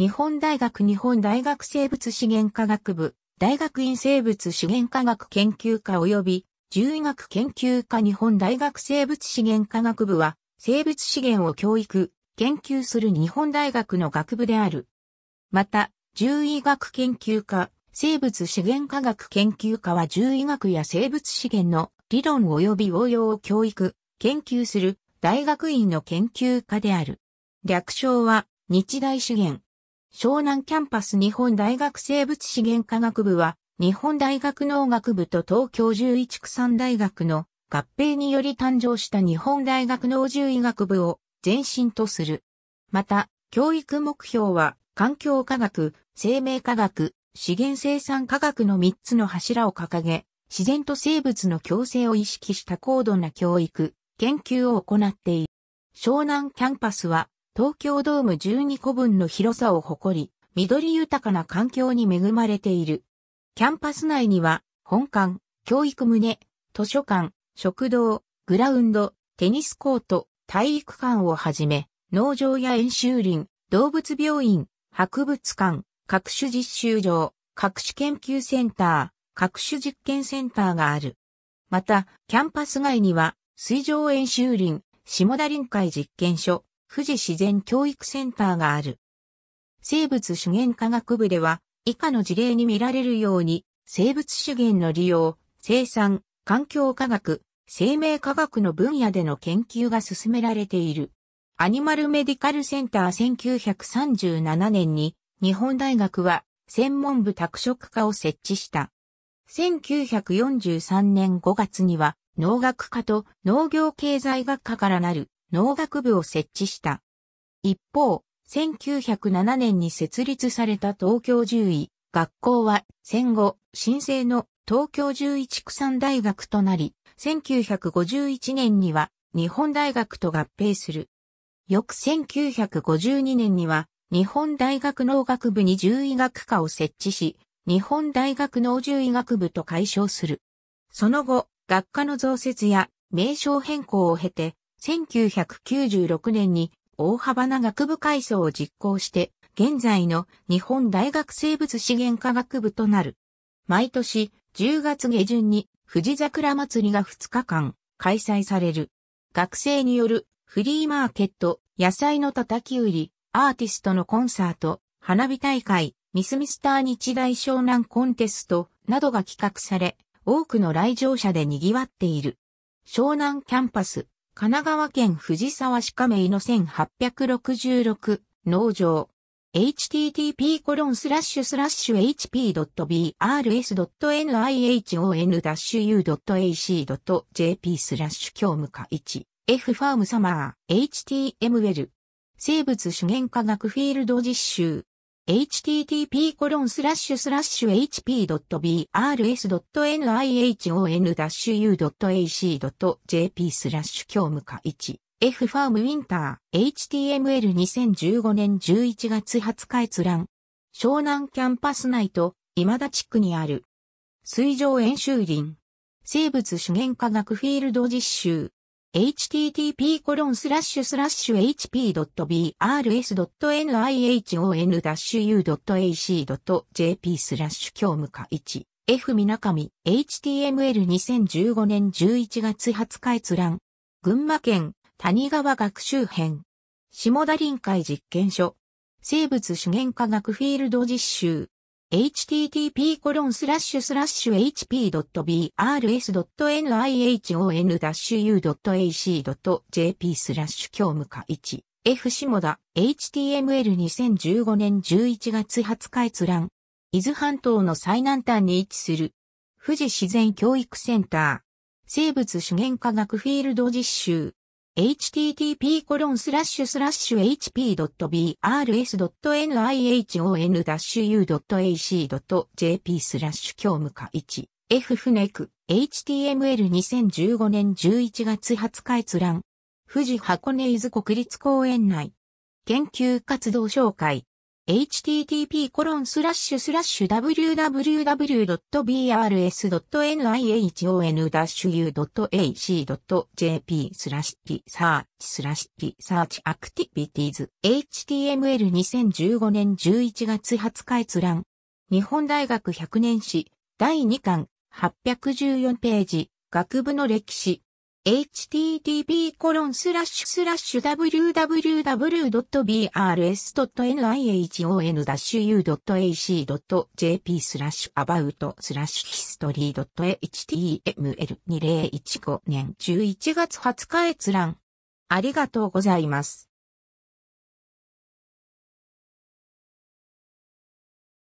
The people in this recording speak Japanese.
日本大学日本大学生物資源科学部、大学院生物資源科学研究科及び、獣医学研究科日本大学生物資源科学部は、生物資源を教育、研究する日本大学の学部である。また、獣医学研究科、生物資源科学研究科は獣医学や生物資源の理論及び応用を教育、研究する大学院の研究科である。略称は日大資源、湘南キャンパス日本大学生物資源科学部は、日本大学農学部と東京十一区産大学の合併により誕生した日本大学農獣医学部を前身とする。また、教育目標は、環境科学、生命科学、資源生産科学の3つの柱を掲げ、自然と生物の共生を意識した高度な教育、研究を行っている。湘南キャンパスは、東京ドーム12個分の広さを誇り、緑豊かな環境に恵まれている。キャンパス内には、本館、教育棟、図書館、食堂、グラウンド、テニスコート、体育館をはじめ、農場や演習林、動物病院、博物館、各種実習場、各種研究センター、各種実験センターがある。また、キャンパス外には、水上演習林、下田臨海実験所、富士自然教育センターがある。生物資源科学部では、以下の事例に見られるように、生物資源の利用、生産、環境科学、生命科学の分野での研究が進められている。アニマルメディカルセンター1937年に日本大学は専門部拓殖科を設置した。1943年5月には農学科と農業経済学科からなる農学部を設置した。一方、1907年に設立された東京獣医学校は戦後、新生の東京獣医畜産大学となり、1951年には日本大学と合併する。翌1952年には日本大学農学部に獣医学科を設置し、日本大学農獣医学部と解消する。その後、学科の増設や名称変更を経て、1996年に大幅な学部改装を実行して、現在の日本大学生物資源科学部となる。毎年10月下旬に富士桜祭りが2日間開催される。学生によるフリーマーケット、野菜の叩き売り、アーティストのコンサート、花火大会、ミスミスター日大湘南コンテストなどが企画され、多くの来場者で賑わっている。湘南キャンパス神奈川県藤沢市亀井の1866農場 http コロンスラッシュスラッシュ hp.brs.nin-u.ac.jp o スラッシュ教務課 1F ファームサマー html 生物資源科学フィールド実習 http://hp.brs.nih.on-u.ac.jp スラッシュ教務課1 F ファームウィンター HTML2015 年11月20日閲覧湘南キャンパス内と今田地区にある水上演習林生物資源科学フィールド実習 http://hp.brs.nih.on-u.ac.jp スラッシュ教務課 1F みなかみ HTML2015 年11月20日閲覧群馬県谷川学習編下田臨海実験所生物資源科学フィールド実習 http://hp.brs.nihon-u.ac.jp スラッシュ教務課 1F 下田 HTML2015 年11月20日閲覧伊豆半島の最南端に位置する富士自然教育センター生物資源科学フィールド実習 http://hp.brs.nihon-u.ac.jp スラッシュ教務課 1F フネク HTML2015 年11月20日閲覧富士箱根伊豆国立公園内研究活動紹介 h t t p w w w b r s n i h o n u a c j p スラッシュサーチスラッシュサーチアクティビティーズ HTML2015 年11月20日閲覧日本大学100年史第2巻814ページ学部の歴史 http://www.brs.nihon-u.ac.jp スラッシュ about スラッシュ history.html2015 年11月20日閲覧。ありがとうございます。